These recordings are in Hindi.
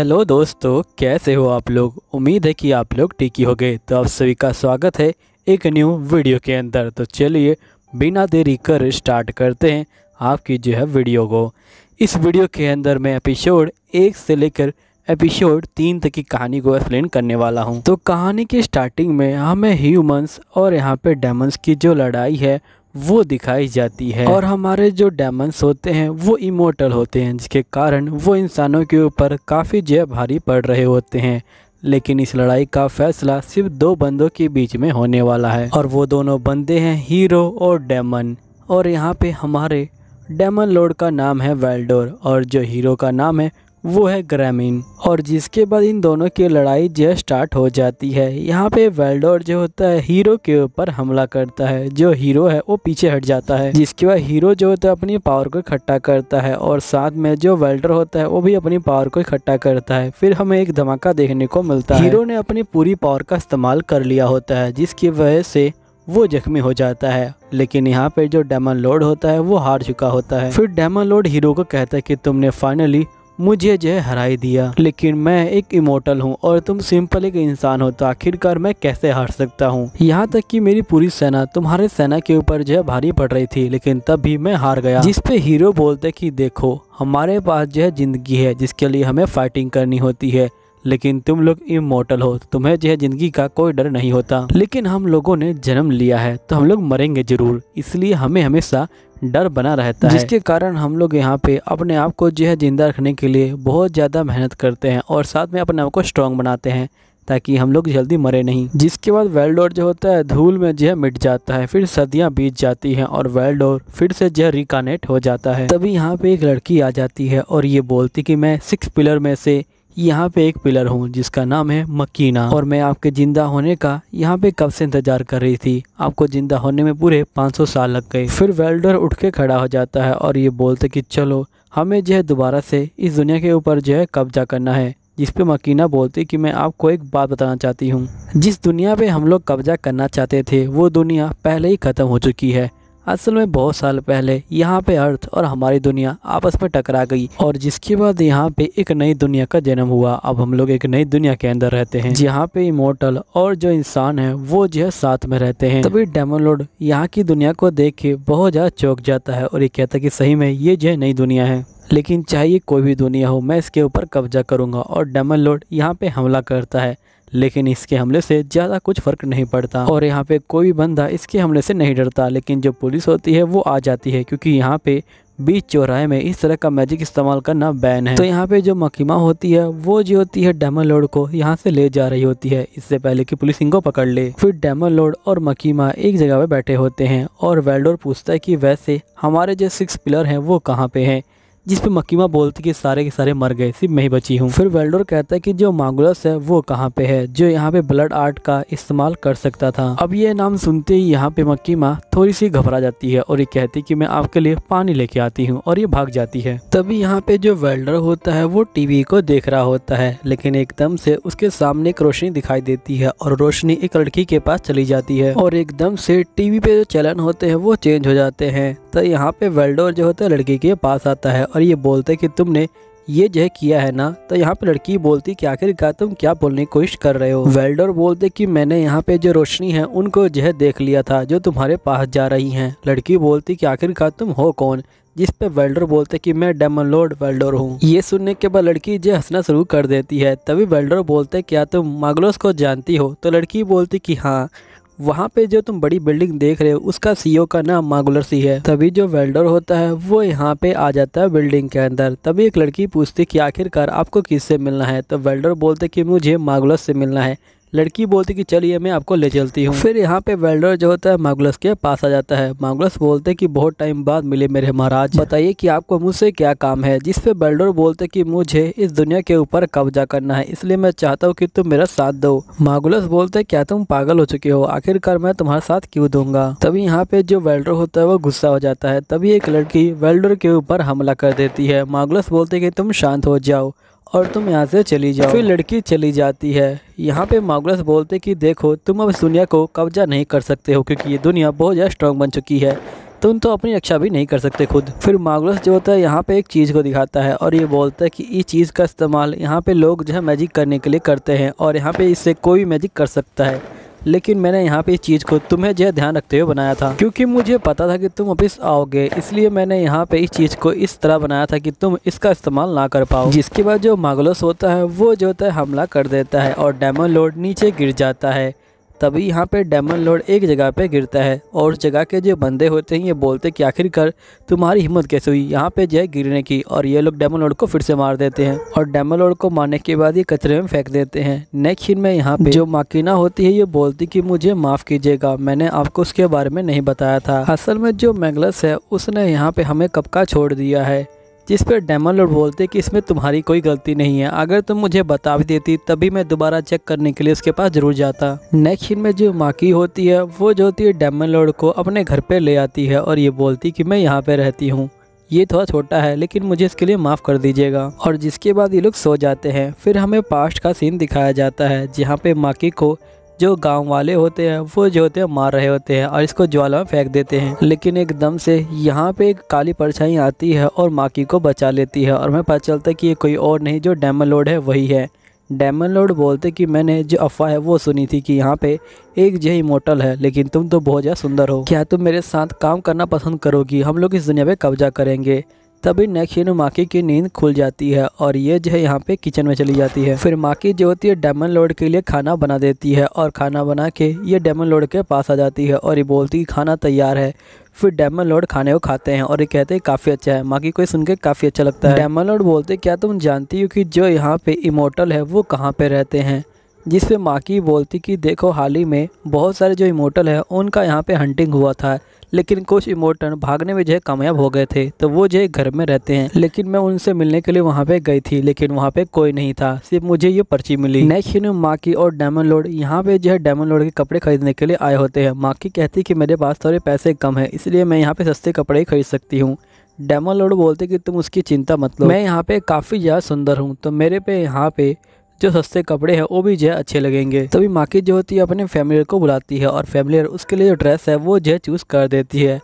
हेलो दोस्तों कैसे हो आप लोग उम्मीद है कि आप लोग ही हो गए तो आप सभी का स्वागत है एक न्यू वीडियो के अंदर तो चलिए बिना देरी कर स्टार्ट करते हैं आपकी जो है वीडियो को इस वीडियो के अंदर मैं एपिसोड एक से लेकर एपिसोड तीन तक की कहानी को एक्सप्लेन करने वाला हूँ तो कहानी के स्टार्टिंग में हमें ह्यूमन्स और यहाँ पे डेमंस की जो लड़ाई है वो दिखाई जाती है और हमारे जो डेमंस होते हैं वो इमोटल होते हैं जिसके कारण वो इंसानों के ऊपर काफ़ी जय भारी पड़ रहे होते हैं लेकिन इस लड़ाई का फैसला सिर्फ दो बंदों के बीच में होने वाला है और वो दोनों बंदे हैं हीरो और डेमन और यहाँ पे हमारे डेमन लोड का नाम है वेल्डोर और जो हीरो का नाम है वो है ग्रामीण और जिसके बाद इन दोनों की लड़ाई जो स्टार्ट हो जाती है यहाँ पे वेल्डोर जो होता है हीरो के ऊपर हमला करता है जो हीरो है वो पीछे हट जाता है जिसके बाद हीरो जो होता है अपनी पावर को इकट्ठा करता है और साथ में जो वेल्डर होता है वो भी अपनी पावर को इकट्ठा करता है फिर हमें एक धमाका देखने को मिलता है हीरो ने अपनी पूरी पावर का इस्तेमाल कर लिया होता है जिसकी वजह से वो जख्मी हो जाता है लेकिन यहाँ पे जो डेमन लोड होता है वो हार चुका होता है फिर डेमन लोड हीरो को कहता है कि तुमने फाइनली मुझे जो है हराई दिया लेकिन मैं एक इमोटल हूँ और तुम सिंपल एक इंसान हो तो आखिरकार मैं कैसे हार सकता हूँ यहाँ तक कि मेरी पूरी सेना तुम्हारे सेना के ऊपर जो है भारी पड़ रही थी लेकिन तब भी मैं हार गया जिसपे हीरो बोलते कि देखो हमारे पास जो है जिंदगी है जिसके लिए हमें फाइटिंग करनी होती है लेकिन तुम लोग इमोटल हो तुम्हें जो है जिंदगी का कोई डर नहीं होता लेकिन हम लोगों ने जन्म लिया है तो हम लोग मरेंगे जरूर इसलिए हमें हमेशा डर बना रहता है जिसके कारण हम लोग यहाँ पे अपने आप को जो है जिंदा रखने के लिए बहुत ज़्यादा मेहनत करते हैं और साथ में अपने आप को स्ट्रॉन्ग बनाते हैं ताकि हम लोग जल्दी मरे नहीं जिसके बाद वेल्डोर जो होता है धूल में जो है मिट जाता है फिर सदियाँ बीत जाती हैं और वेल्डोर फिर से जो है रिकानेक्ट हो जाता है तभी यहाँ पे एक लड़की आ जाती है और ये बोलती कि मैं सिक्स पिलर में से यहाँ पे एक पिलर हूँ जिसका नाम है मकीना और मैं आपके जिंदा होने का यहाँ पे कब से इंतजार कर रही थी आपको जिंदा होने में पूरे 500 साल लग गए फिर वेल्डर उठ के खड़ा हो जाता है और ये बोलते कि चलो हमें जो है दोबारा से इस दुनिया के ऊपर जो है कब्जा करना है जिस पे मकीना बोलती कि मैं आपको एक बात बताना चाहती हूँ जिस दुनिया पे हम लोग कब्जा करना चाहते थे वो दुनिया पहले ही ख़त्म हो चुकी है असल में बहुत साल पहले यहाँ पे अर्थ और हमारी दुनिया आपस में टकरा गई और जिसके बाद यहाँ पे एक नई दुनिया का जन्म हुआ अब हम लोग एक नई दुनिया के अंदर रहते हैं जहाँ पे इमोटल और जो इंसान है वो जो है साथ में रहते हैं तभी डेमोलोड यहाँ की दुनिया को देख के बहुत ज़्यादा चौक जाता है और ये कहता है कि सही में ये जो है नई दुनिया है लेकिन चाहे कोई भी दुनिया हो मैं इसके ऊपर कब्जा करूंगा और डेमन यहाँ पे हमला करता है लेकिन इसके हमले से ज़्यादा कुछ फ़र्क नहीं पड़ता और यहाँ पे कोई बंदा इसके हमले से नहीं डरता लेकिन जो पुलिस होती है वो आ जाती है क्योंकि यहाँ पे बीच चौराहे में इस तरह का मैजिक इस्तेमाल करना बैन है तो यहाँ पे जो मकीमा होती है वो जो होती है डेमो लोड को यहाँ से ले जा रही होती है इससे पहले कि पुलिस इनको पकड़ ले फिर डेमो लोड और मकीमा एक जगह पे बैठे होते हैं और वेल्डोर पूछता है कि वैसे हमारे जो सिक्स पिलर हैं वो कहाँ पे हैं जिस पे मकीमा बोलती कि सारे के सारे मर गए सिर्फ मैं ही बची हूँ फिर वेल्डोर कहता है कि जो मांगुलस है वो कहाँ पे है जो यहाँ पे ब्लड आर्ट का इस्तेमाल कर सकता था अब ये नाम सुनते ही यहाँ पे मकीमा थोड़ी सी घबरा जाती है और ये कहती कि मैं आपके लिए पानी लेके आती हूँ और ये भाग जाती है तभी यहाँ पे जो वेल्डर होता है वो टीवी को देख रहा होता है लेकिन एकदम से उसके सामने एक रोशनी दिखाई देती है और रोशनी एक लड़की के पास चली जाती है और एकदम से टीवी पे जो चलन होते हैं वो चेंज हो जाते हैं तो यहाँ पे वेल्डोर जो होता है लड़की के पास आता है और ये बोलते कि तुमने ये जो किया है ना तो यहाँ पे लड़की बोलती कि आखिरकार तुम क्या बोलने की कोशिश कर रहे हो वेल्डर बोलते कि मैंने यहाँ पे जो रोशनी है उनको जो देख लिया था जो तुम्हारे पास जा रही हैं लड़की बोलती कि आखिरकार तुम हो कौन जिस पे वेल्डर बोलते कि मैं डेमन लोड वेल्डर हूँ ये सुनने के बाद लड़की जो हंसना शुरू कर देती है तभी वेल्डर बोलते क्या तुम मागलोस को जानती हो तो लड़की बोलती कि हाँ वहाँ पे जो तुम बड़ी बिल्डिंग देख रहे हो उसका सीईओ e का नाम मागुलर सी है तभी जो वेल्डर होता है वो यहाँ पे आ जाता है बिल्डिंग के अंदर तभी एक लड़की पूछती कि आखिरकार आपको किससे मिलना है तो वेल्डर बोलते कि मुझे मागुलर से मिलना है लड़की बोलती कि चलिए मैं आपको ले चलती हूँ फिर यहाँ पे वेल्डर जो होता है मागुलस के पास आ जाता है मागुलस बोलते कि बहुत टाइम बाद मिले मेरे महाराज बताइए कि आपको मुझसे क्या काम है जिसपे वेल्डर बोलते कि मुझे इस दुनिया के ऊपर कब्जा करना है इसलिए मैं चाहता हूँ कि तुम मेरा साथ दो मागुलस बोलते क्या तुम पागल हो चुके हो आखिरकार मैं तुम्हारे साथ क्यूँ दूंगा तभी यहाँ पे जो वेल्डर होता है वो गुस्सा हो जाता है तभी एक लड़की वेल्डर के ऊपर हमला कर देती है मागुलस बोलते की तुम शांत हो जाओ और तुम यहाँ से चली जाओ फिर लड़की चली जाती है यहाँ पे मागुलस बोलते कि देखो तुम अब इस दुनिया को कब्जा नहीं कर सकते हो क्योंकि ये दुनिया बहुत ज़्यादा स्ट्रांग बन चुकी है तुम तो अपनी रक्षा भी नहीं कर सकते खुद फिर मागुलस जो होता है यहाँ पे एक चीज़ को दिखाता है और ये बोलता है कि इस चीज़ का इस्तेमाल यहाँ पे लोग जो है मैजिक करने के लिए करते हैं और यहाँ पे इससे कोई मैजिक कर सकता है लेकिन मैंने यहाँ पे इस चीज़ को तुम्हें जो ध्यान रखते हुए बनाया था क्योंकि मुझे पता था कि तुम वापिस आओगे इसलिए मैंने यहाँ पे इस चीज़ को इस तरह बनाया था कि तुम इसका इस्तेमाल ना कर पाओ जिसके बाद जो मागलोस होता है वो जो होता है हमला कर देता है और डेमन लोड नीचे गिर जाता है तभी यहाँ पे डायमंड लॉर्ड एक जगह पे गिरता है और उस जगह के जो बंदे होते हैं ये बोलते कि आखिरकार तुम्हारी हिम्मत कैसे हुई यहाँ पे जो है गिरने की और ये लोग डायमंड लॉर्ड को फिर से मार देते हैं और डायमंड लॉर्ड को मारने के बाद ये कचरे में फेंक देते हैं नेक्स्ट में यहाँ पे जो माकिना होती है ये बोलती कि मुझे माफ़ कीजिएगा मैंने आपको उसके बारे में नहीं बताया था असल में जो मैगलस है उसने यहाँ पे हमें कपका छोड़ दिया है जिस पर डेमन लॉर्ड बोलते कि इसमें तुम्हारी कोई गलती नहीं है अगर तुम मुझे बता भी देती तभी मैं दोबारा चेक करने के लिए उसके पास जरूर जाता नेक्स्ट सीन में जो माकी होती है वो जो होती है डेमन लॉर्ड को अपने घर पर ले आती है और ये बोलती कि मैं यहाँ पर रहती हूँ ये थोड़ा छोटा है लेकिन मुझे इसके लिए माफ़ कर दीजिएगा और जिसके बाद ये लोग सो जाते हैं फिर हमें पास्ट का सीन दिखाया जाता है जहाँ पे माकी को जो गांव वाले होते हैं वो जो होते हैं मार रहे होते हैं और इसको ज्वाला में फेंक देते हैं लेकिन एकदम से यहाँ पे एक काली परछाई आती है और माकी को बचा लेती है और हमें पता चलता है कि ये कोई और नहीं जो डैमन लोड है वही है डैमन लोड बोलते कि मैंने जो अफवाह है वो सुनी थी कि यहाँ पे एक जय मोटल है लेकिन तुम तो बहुत ज़्यादा सुंदर हो क्या तुम मेरे साथ काम करना पसंद करोगी हम लोग इस दुनिया पर कब्जा करेंगे तभी नखीन माकी की नींद खुल जाती है और ये जो है यहाँ पे किचन में चली जाती है फिर माकी जो होती है डायमंड लोड के लिए खाना बना देती है और खाना बना के ये डायमंड लोड के पास आ जाती है और ये बोलती है खाना तैयार है फिर डायमंड लोड खाने को खाते हैं और ये कहते हैं काफ़ी अच्छा है माकी को सुन के काफ़ी अच्छा लगता है डायमंड लोड बोलते क्या तुम जानती हो कि जो यहाँ पे इमोटल है वो कहाँ पे रहते हैं जिससे माकी बोलती कि देखो हाल ही में बहुत सारे जो इमोटल है उनका यहाँ पे हंटिंग हुआ था लेकिन कुछ इमोटन भागने में जो है कामयाब हो गए थे तो वो जो है घर में रहते हैं लेकिन मैं उनसे मिलने के लिए वहाँ पे गई थी लेकिन वहाँ पे कोई नहीं था सिर्फ मुझे ये पर्ची मिली नेक्स्ट दिन माकी और डायमंड लोड यहाँ पे जो है डायमंड लोड के कपड़े खरीदने के लिए आए होते हैं माकी कहती कि मेरे पास थोड़े पैसे कम है इसलिए मैं यहाँ पे सस्ते कपड़े खरीद सकती हूँ डायमंड लोड बोलते कि तुम उसकी चिंता मत लो मैं यहाँ पे काफ़ी ज़्यादा सुंदर हूँ तो मेरे पे यहाँ पे जो सस्ते कपड़े हैं वो भी जो है अच्छे लगेंगे तभी माकी जो होती है अपने फैमिलियर को बुलाती है और फैमिलियर उसके लिए जो ड्रेस है वो जो है चूज़ कर देती है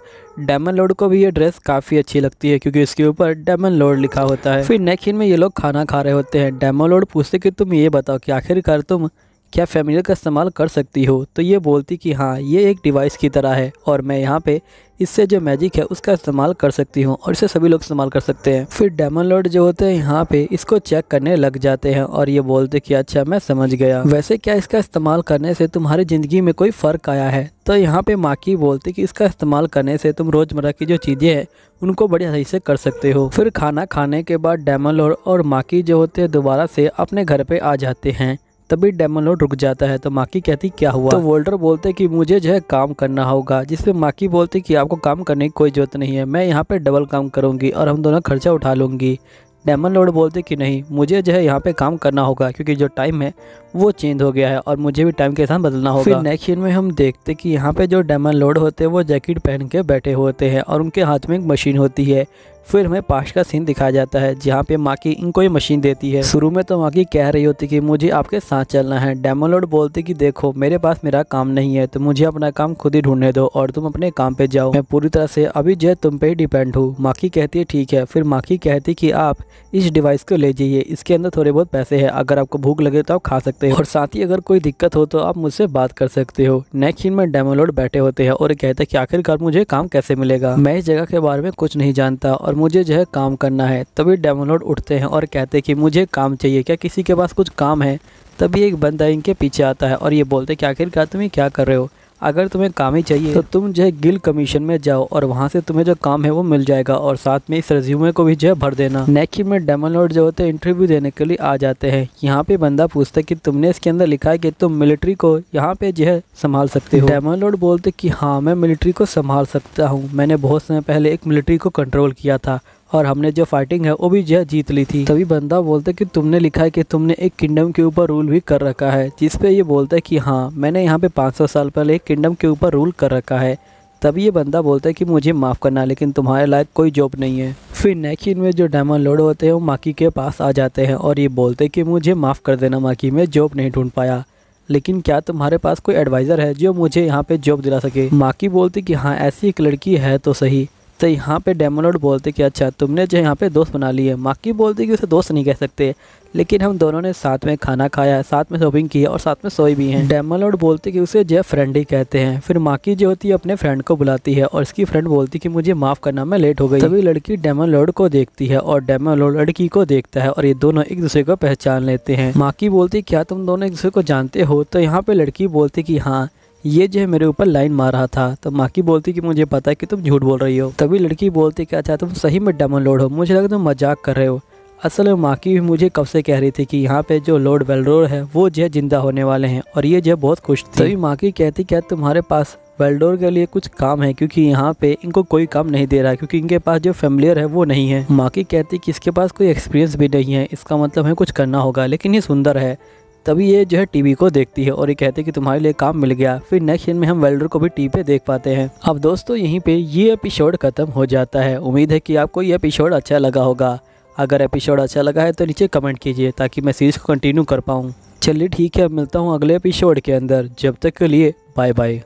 डायमंड लोड को भी ये ड्रेस काफ़ी अच्छी लगती है क्योंकि इसके ऊपर डायमंड लोड लिखा होता है फिर नेक्स्ट में ये लोग खाना खा रहे होते हैं डायमंड लोड पूछते कि तुम ये बताओ कि आखिरकार तुम क्या फेमिलियर का इस्तेमाल कर सकती हो तो ये बोलती कि हाँ ये एक डिवाइस की तरह है और मैं यहाँ पे इससे जो मैजिक है उसका इस्तेमाल कर सकती हूँ और इसे सभी लोग इस्तेमाल कर सकते हैं फिर डेमन लॉर्ड जो होते हैं यहाँ पे इसको चेक करने लग जाते हैं और ये बोलते कि अच्छा मैं समझ गया वैसे क्या इसका इस्तेमाल करने से तुम्हारी ज़िंदगी में कोई फ़र्क आया है तो यहाँ पे माकी बोलते कि इसका इस्तेमाल करने से तुम रोज़मर्रा की जो चीज़ें हैं उनको बड़ी सही से कर सकते हो फिर खाना खाने के बाद डेमन लॉर्ड और माकी जो होते हैं दोबारा से अपने घर पर आ जाते हैं तभी डेमोलोड रुक जाता है तो माकी कहती क्या हुआ तो वोल्डर बोलते कि मुझे जो है काम करना होगा जिसपे माकी बोलती कि आपको काम करने की कोई ज़रूरत नहीं है मैं यहाँ पे डबल काम करूँगी और हम दोनों खर्चा उठा लूँगी डेमन लोड बोलते कि नहीं मुझे जो है यहाँ पे काम करना होगा क्योंकि जो टाइम है वो चेंज हो गया है और मुझे भी टाइम के साथ बदलना होगा फिर नेक्स्ट सीन में हम देखते कि यहाँ पे जो डेमन लोड होते हैं वो जैकेट पहन के बैठे होते हैं और उनके हाथ में एक मशीन होती है फिर हमें पास्ट का सीन दिखाया जाता है जहाँ पे माकी इनको ये मशीन देती है शुरू में तो माकी कह रही होती कि मुझे आपके साथ चलना है डेमोलोड बोलते कि देखो मेरे पास मेरा काम नहीं है तो मुझे अपना काम खुद ही ढूंढने दो और तुम अपने काम पे जाओ मैं पूरी तरह से अभी जो तुम पे ही डिपेंड हूँ माकी कहती है ठीक है फिर माकी कहती कि आप इस डिवाइस को ले जाइए इसके अंदर थोड़े बहुत पैसे है अगर आपको भूख लगे तो आप खा सकते हो और साथ ही अगर कोई दिक्कत हो तो आप मुझसे बात कर सकते हो नेक्स्ट सीन में डेमोलोड बैठे होते हैं और कहते हैं कि आखिरकार मुझे काम कैसे मिलेगा मैं इस जगह के बारे में कुछ नहीं जानता और मुझे जो है काम करना है तभी डेमोलोड उठते हैं और कहते हैं कि मुझे काम चाहिए क्या किसी के पास कुछ काम है तभी एक बंदा इनके पीछे आता है और ये बोलते हैं कि आखिरकार तुम्हें क्या कर रहे हो अगर तुम्हें काम ही चाहिए तो तुम जो है गिल कमीशन में जाओ और वहाँ से तुम्हें जो काम है वो मिल जाएगा और साथ में इस रेज्यूमे को भी जो है भर देना नेक्स्ट में डेमन लोड जो होते हैं इंटरव्यू देने के लिए आ जाते हैं यहाँ पे बंदा पूछता है कि तुमने इसके अंदर लिखा है कि तुम मिलिट्री को यहाँ पे जो है संभाल सकते हो डेमन लोड बोलते कि हाँ मैं मिलिट्री को संभाल सकता हूँ मैंने बहुत समय पहले एक मिलिट्री को कंट्रोल किया था और हमने जो फाइटिंग है वो भी जो जीत ली थी तभी बंदा बोलता है कि तुमने लिखा है कि तुमने एक किंगडम के ऊपर रूल भी कर रखा है जिसपे ये बोलता है कि हाँ मैंने यहाँ पे 500 साल पहले एक किंगडम के ऊपर रूल कर रखा है तभी ये बंदा बोलता है कि मुझे माफ़ करना लेकिन तुम्हारे लायक कोई जॉब नहीं है फिर नेक्स्ट में जो डायमंड लोड होते हैं वो माकी के पास आ जाते हैं और ये बोलते कि मुझे माफ़ कर देना माकी मैं जॉब नहीं ढूंढ पाया लेकिन क्या तुम्हारे पास कोई एडवाइज़र है जो मुझे यहाँ पे जॉब दिला सके माकी बोलती कि हाँ ऐसी एक लड़की है तो सही तो यहाँ पे डेमोलोड बोलते कि अच्छा तुमने जो यहाँ पे दोस्त बना लिए माकी बोलते कि उसे दोस्त नहीं कह सकते लेकिन हम दोनों ने साथ में खाना खाया साथ में शॉपिंग की और साथ में सोए भी हैं डेमोलोड बोलते कि उसे जो फ्रेंड ही कहते हैं फिर माकी जो होती है अपने फ्रेंड को बुलाती है और इसकी फ्रेंड बोलती कि मुझे माफ़ करना मैं लेट हो गई तभी लड़की डेमोलोड को देखती है और डेमोलोड लड़की को देखता है और ये दोनों एक दूसरे को पहचान लेते हैं माकी बोलती क्या तुम दोनों एक दूसरे को जानते हो तो यहाँ पे लड़की बोलती कि हाँ ये जो है मेरे ऊपर लाइन मार रहा था तो माँ की बोलती कि मुझे पता है कि तुम झूठ बोल रही हो तभी लड़की बोलती कि अच्छा तुम सही में डाउनलोड हो मुझे लगा तुम मजाक कर रहे हो असल में माँ की भी मुझे कब से कह रही थी कि यहाँ पे जो लॉर्ड वेलडोर है वो जो है जिंदा होने वाले हैं और ये जो है बहुत खुश थी तभी माँ की कहती क्या तुम्हारे पास वेल्डोर के लिए कुछ काम है क्योंकि यहाँ पे इनको कोई काम नहीं दे रहा है क्योंकि इनके पास जो फेमिलियर है वो नहीं है माँ की कहती कि इसके पास कोई एक्सपीरियंस भी नहीं है इसका मतलब है कुछ करना होगा लेकिन ये सुंदर है तभी ये जो है टीवी को देखती है और ये कहते हैं कि तुम्हारे लिए काम मिल गया फिर नेक्स्ट दिन में हम वेल्डर को भी टीवी पे देख पाते हैं अब दोस्तों यहीं पे ये एपिसोड खत्म हो जाता है उम्मीद है कि आपको ये एपिसोड अच्छा लगा होगा अगर एपिसोड अच्छा लगा है तो नीचे कमेंट कीजिए ताकि मैं सीरीज़ को कंटिन्यू कर पाऊँ चलिए ठीक है मिलता हूँ अगले एपिसोड के अंदर जब तक के लिए बाय बाय